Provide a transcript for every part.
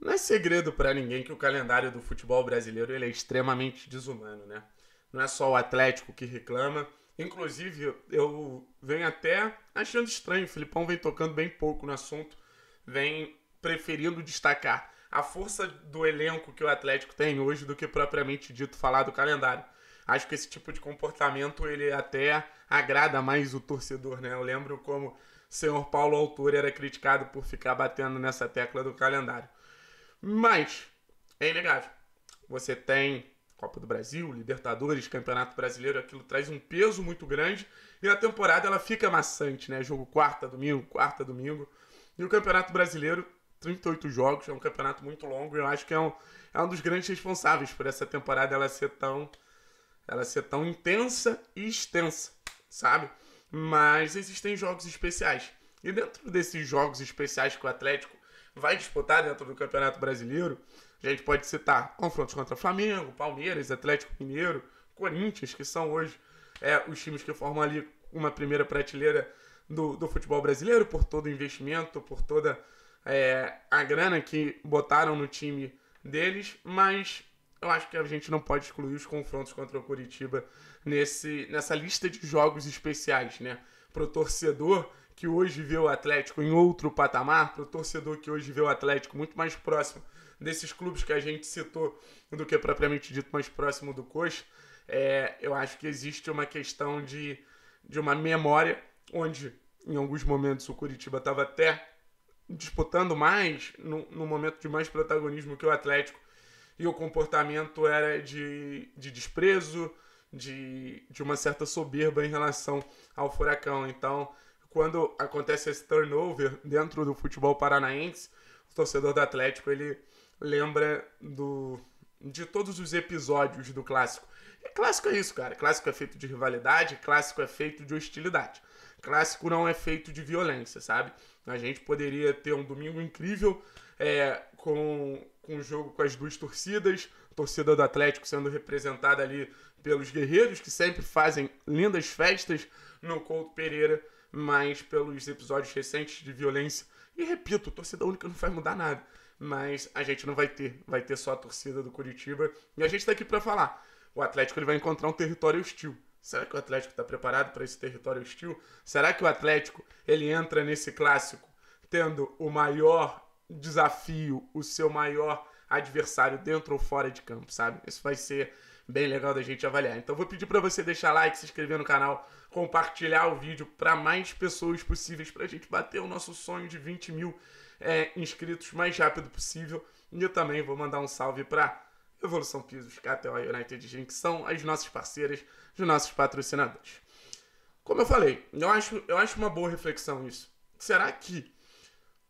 Não é segredo para ninguém que o calendário do futebol brasileiro ele é extremamente desumano, né? Não é só o Atlético que reclama. Inclusive, eu venho até achando estranho. O Filipão vem tocando bem pouco no assunto, vem preferindo destacar a força do elenco que o Atlético tem hoje do que propriamente dito falar do calendário. Acho que esse tipo de comportamento ele até agrada mais o torcedor, né? Eu lembro como o senhor Paulo Autor era criticado por ficar batendo nessa tecla do calendário. Mas é inegável. Você tem Copa do Brasil, Libertadores, Campeonato Brasileiro, aquilo traz um peso muito grande e a temporada ela fica maçante, né? Jogo quarta, domingo, quarta, domingo. E o Campeonato Brasileiro, 38 jogos, é um campeonato muito longo e eu acho que é um, é um dos grandes responsáveis por essa temporada ela ser tão ela ser tão intensa e extensa, sabe? Mas existem jogos especiais. E dentro desses jogos especiais que o Atlético vai disputar dentro do Campeonato Brasileiro. A gente pode citar confrontos contra Flamengo, Palmeiras, Atlético Mineiro, Corinthians, que são hoje é, os times que formam ali uma primeira prateleira do, do futebol brasileiro, por todo o investimento, por toda é, a grana que botaram no time deles, mas eu acho que a gente não pode excluir os confrontos contra o Curitiba nesse, nessa lista de jogos especiais, né? Pro torcedor, que hoje vê o Atlético em outro patamar, para o torcedor que hoje vê o Atlético muito mais próximo desses clubes que a gente citou do que propriamente dito mais próximo do Coxa, é, eu acho que existe uma questão de, de uma memória onde em alguns momentos o Curitiba estava até disputando mais, no, no, momento de mais protagonismo que o Atlético, e o comportamento era de, de desprezo, de, de uma certa soberba em relação ao Furacão. Então, quando acontece esse turnover dentro do futebol paranaense, o torcedor do Atlético ele lembra do de todos os episódios do clássico. E clássico é isso, cara. Clássico é feito de rivalidade, clássico é feito de hostilidade. Clássico não é feito de violência, sabe? A gente poderia ter um domingo incrível é, com, com um jogo com as duas torcidas, torcida do Atlético sendo representada ali pelos guerreiros, que sempre fazem lindas festas no Couto Pereira mas pelos episódios recentes de violência. E repito, torcida única não vai mudar nada. Mas a gente não vai ter, vai ter só a torcida do Curitiba. E a gente está aqui para falar. O Atlético ele vai encontrar um território hostil. Será que o Atlético está preparado para esse território hostil? Será que o Atlético ele entra nesse clássico tendo o maior desafio, o seu maior adversário dentro ou fora de campo, sabe? Isso vai ser bem legal da gente avaliar. Então vou pedir para você deixar like, se inscrever no canal, compartilhar o vídeo para mais pessoas possíveis, para a gente bater o nosso sonho de 20 mil é, inscritos mais rápido possível. E eu também vou mandar um salve para Evolução Pisos, KTO United Gym, que são as nossas parceiras, os nossos patrocinadores. Como eu falei, eu acho, eu acho uma boa reflexão isso. Será que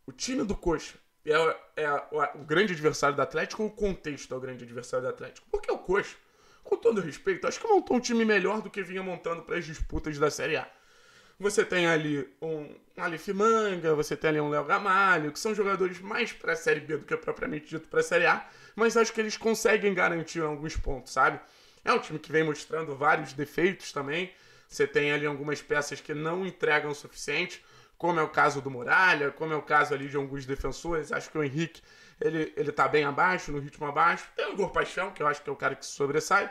o time do Coxa é, é, é o grande adversário do Atlético ou o contexto é o grande adversário do Atlético? Porque o Coxa com todo respeito, acho que montou um time melhor do que vinha montando para as disputas da Série A. Você tem ali um Alif Manga, você tem ali um Léo Gamalho, que são jogadores mais para a Série B do que propriamente dito para a Série A, mas acho que eles conseguem garantir alguns pontos, sabe? É um time que vem mostrando vários defeitos também. Você tem ali algumas peças que não entregam o suficiente, como é o caso do Muralha, como é o caso ali de alguns defensores. Acho que o Henrique ele, ele tá bem abaixo, no ritmo abaixo. Tem o Igor Paixão, que eu acho que é o cara que sobressai.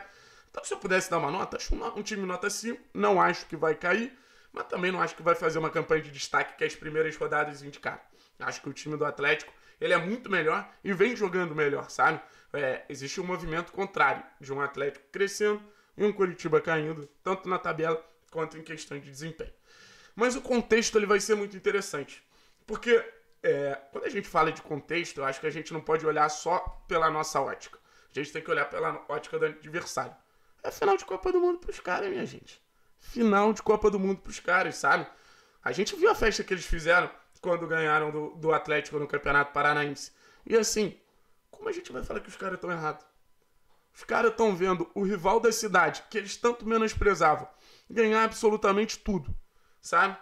Então, se eu pudesse dar uma nota, acho um, um time nota 5. Não acho que vai cair, mas também não acho que vai fazer uma campanha de destaque que é as primeiras rodadas indicaram. Acho que o time do Atlético ele é muito melhor e vem jogando melhor, sabe? É, existe um movimento contrário de um Atlético crescendo e um Curitiba caindo, tanto na tabela quanto em questão de desempenho. Mas o contexto ele vai ser muito interessante, porque é, quando a gente fala de contexto, eu acho que a gente não pode olhar só pela nossa ótica. A gente tem que olhar pela ótica do adversário. É final de Copa do Mundo pros caras, minha gente. Final de Copa do Mundo pros caras, sabe? A gente viu a festa que eles fizeram quando ganharam do, do Atlético no Campeonato Paranaense. E assim, como a gente vai falar que os caras estão errados? Os caras estão vendo o rival da cidade, que eles tanto menosprezavam, ganhar absolutamente tudo, sabe?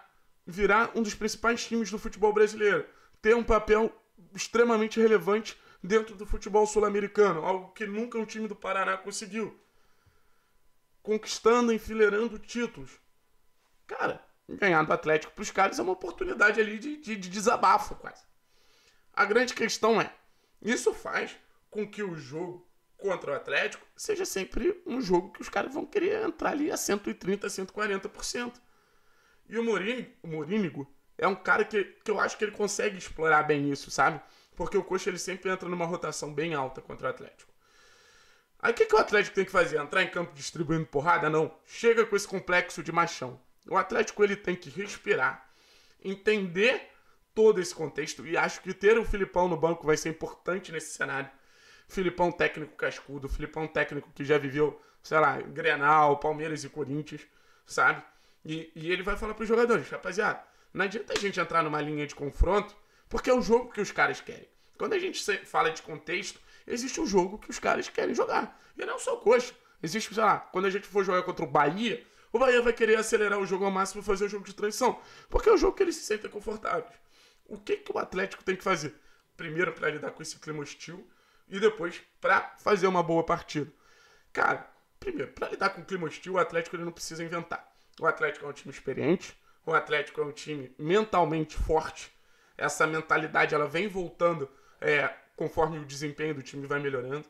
Virar um dos principais times do futebol brasileiro ter um papel extremamente relevante dentro do futebol sul-americano, algo que nunca um time do Paraná conseguiu. Conquistando, enfileirando títulos. Cara, ganhar do Atlético para os caras é uma oportunidade ali de, de, de desabafo, quase. A grande questão é: isso faz com que o jogo contra o Atlético seja sempre um jogo que os caras vão querer entrar ali a 130%, 140%. E o Morínigo, o Morínigo é um cara que, que eu acho que ele consegue explorar bem isso, sabe? Porque o Coxa ele sempre entra numa rotação bem alta contra o Atlético. Aí o que, que o Atlético tem que fazer? Entrar em campo distribuindo porrada? Não. Chega com esse complexo de machão. O Atlético ele tem que respirar, entender todo esse contexto e acho que ter o Filipão no banco vai ser importante nesse cenário. Filipão técnico cascudo, Filipão técnico que já viveu, sei lá, Grenal, Palmeiras e Corinthians, sabe? E, e ele vai falar para os jogadores, rapaziada, não adianta a gente entrar numa linha de confronto, porque é o jogo que os caras querem. Quando a gente fala de contexto, existe o jogo que os caras querem jogar. E não só o Coxa. Existe, sei lá, quando a gente for jogar contra o Bahia, o Bahia vai querer acelerar o jogo ao máximo e fazer o jogo de transição. Porque é o jogo que eles se sentem confortáveis. O que, que o Atlético tem que fazer? Primeiro, para lidar com esse clima hostil. E depois, para fazer uma boa partida. Cara, primeiro, para lidar com o clima hostil, o Atlético ele não precisa inventar. O Atlético é um time experiente. O Atlético é um time mentalmente forte. Essa mentalidade ela vem voltando é, conforme o desempenho do time vai melhorando.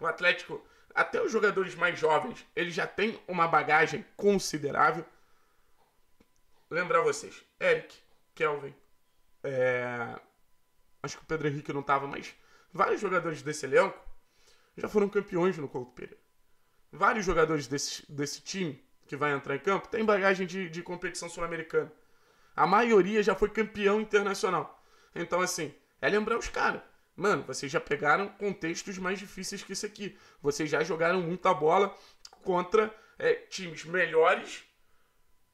O Atlético, até os jogadores mais jovens, ele já tem uma bagagem considerável. Lembrar vocês, Eric, Kelvin, é... acho que o Pedro Henrique não estava, mas vários jogadores desse elenco já foram campeões no Couto Pereira. Vários jogadores desse, desse time que vai entrar em campo tem bagagem de, de competição sul-americana. A maioria já foi campeão internacional. Então, assim, é lembrar os caras. Mano, vocês já pegaram contextos mais difíceis que isso aqui. Vocês já jogaram muita bola contra é, times melhores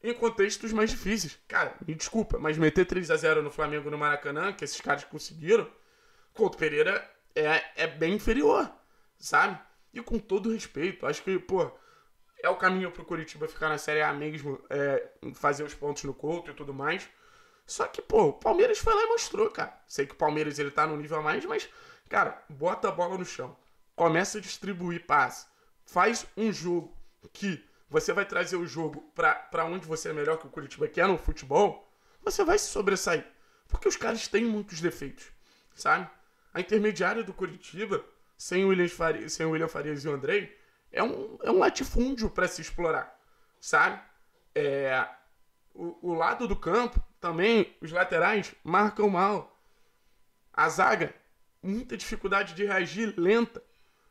em contextos mais difíceis. Cara, me desculpa, mas meter 3 a 0 no Flamengo no Maracanã, que esses caras conseguiram, contra o Pereira é, é bem inferior, sabe? E com todo respeito, acho que, pô, é o caminho pro Curitiba ficar na Série A mesmo, é, fazer os pontos no Couto e tudo mais. Só que, pô, o Palmeiras foi lá e mostrou, cara. Sei que o Palmeiras ele tá num nível a mais, mas, cara, bota a bola no chão. Começa a distribuir passe. Faz um jogo que você vai trazer o jogo para onde você é melhor que o Curitiba, que é no futebol. Você vai se sobressair. Porque os caras têm muitos defeitos, sabe? A intermediária do Curitiba, sem o William Farias, sem o William Farias e o Andrei, é um, é um latifúndio para se explorar, sabe? É, o, o lado do campo também, os laterais marcam mal. A zaga, muita dificuldade de reagir, lenta.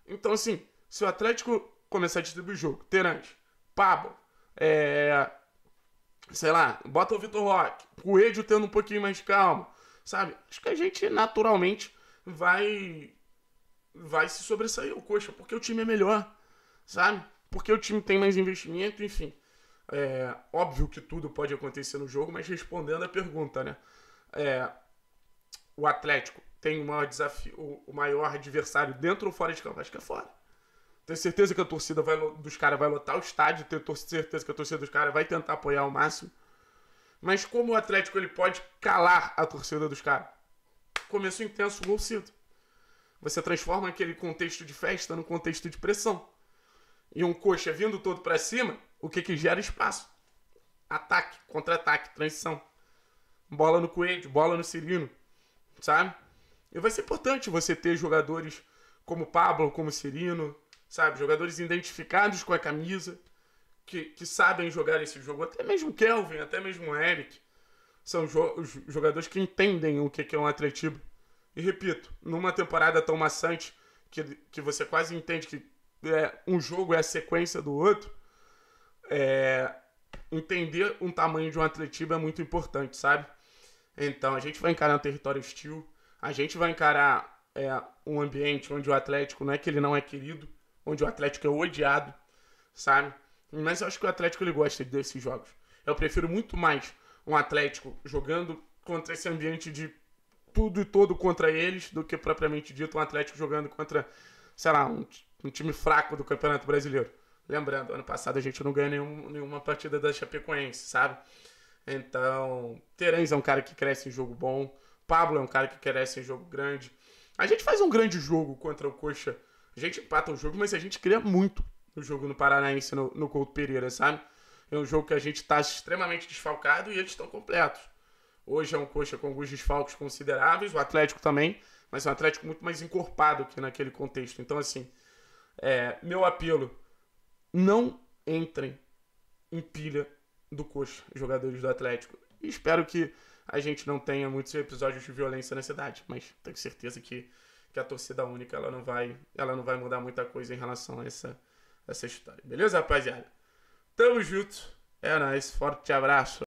Então, assim, se o Atlético começar a distribuir o jogo, Terante, Pablo, é, sei lá, bota o Vitor Roque, Coelho tendo um pouquinho mais de calma, sabe? Acho que a gente naturalmente vai vai se sobressair o coxa, porque o time é melhor sabe? Porque o time tem mais investimento, enfim. É, óbvio que tudo pode acontecer no jogo, mas respondendo a pergunta, né? É, o Atlético tem o maior desafio, o maior adversário dentro ou fora de campo? Acho que é fora. Tenho certeza que a torcida vai, dos caras vai lotar o estádio, tenho certeza que a torcida dos caras vai tentar apoiar ao máximo. Mas como o Atlético ele pode calar a torcida dos caras? Começo intenso, gol cedo. Você transforma aquele contexto de festa num contexto de pressão e um coxa vindo todo para cima, o que que gera espaço? Ataque, contra-ataque, transição. Bola no Coelho, bola no Cirino, sabe? E vai ser importante você ter jogadores como Pablo, como Cirino, sabe? Jogadores identificados com a camisa, que, que sabem jogar esse jogo. Até mesmo Kelvin, até mesmo Eric, são jo jogadores que entendem o que, que é um atletivo. E repito, numa temporada tão maçante que, que você quase entende que é, um jogo é a sequência do outro, é, entender um tamanho de um atletivo é muito importante, sabe? Então, a gente vai encarar um território hostil, a gente vai encarar é, um ambiente onde o Atlético não é que ele não é querido, onde o Atlético é odiado, sabe? Mas eu acho que o Atlético ele gosta desses jogos. Eu prefiro muito mais um Atlético jogando contra esse ambiente de tudo e todo contra eles do que propriamente dito um Atlético jogando contra, sei lá, um um time fraco do Campeonato Brasileiro. Lembrando, ano passado a gente não ganhou nenhum, nenhuma partida da Chapecoense, sabe? Então, Terães é um cara que cresce em jogo bom. Pablo é um cara que cresce em jogo grande. A gente faz um grande jogo contra o Coxa. A gente empata o jogo, mas a gente cria muito no jogo no Paranaense, no, no Couto Pereira, sabe? É um jogo que a gente está extremamente desfalcado e eles estão completos. Hoje é um Coxa com alguns desfalques consideráveis, o Atlético também, mas é um Atlético muito mais encorpado que naquele contexto. Então, assim, é, meu apelo: não entrem em pilha do coxa, jogadores do Atlético. Espero que a gente não tenha muitos episódios de violência na cidade, mas tenho certeza que, que a torcida única ela não vai ela não vai mudar muita coisa em relação a essa, essa história. Beleza, rapaziada? Tamo junto. É nóis. Forte abraço.